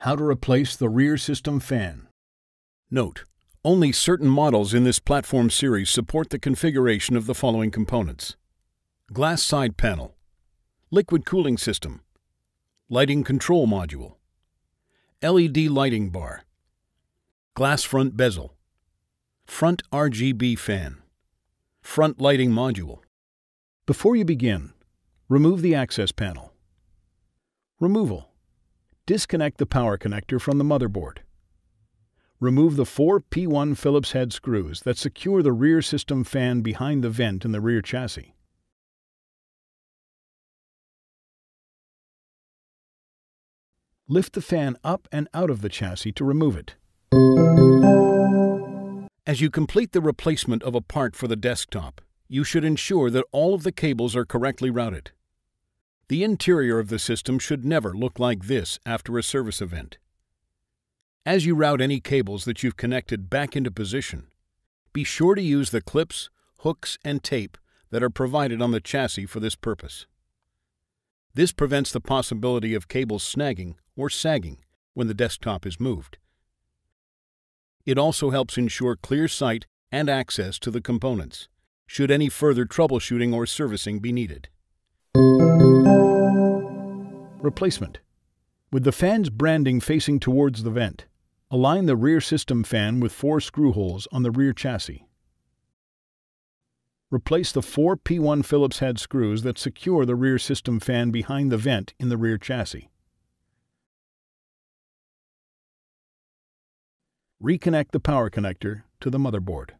How to replace the rear system fan. Note, only certain models in this platform series support the configuration of the following components. Glass side panel, liquid cooling system, lighting control module, LED lighting bar, glass front bezel, front RGB fan, front lighting module. Before you begin, remove the access panel. Removal disconnect the power connector from the motherboard. Remove the four P1 Phillips head screws that secure the rear system fan behind the vent in the rear chassis. Lift the fan up and out of the chassis to remove it. As you complete the replacement of a part for the desktop, you should ensure that all of the cables are correctly routed. The interior of the system should never look like this after a service event. As you route any cables that you've connected back into position, be sure to use the clips, hooks, and tape that are provided on the chassis for this purpose. This prevents the possibility of cables snagging or sagging when the desktop is moved. It also helps ensure clear sight and access to the components, should any further troubleshooting or servicing be needed. Replacement. With the fan's branding facing towards the vent, align the rear system fan with four screw holes on the rear chassis. Replace the four P1 Phillips head screws that secure the rear system fan behind the vent in the rear chassis. Reconnect the power connector to the motherboard.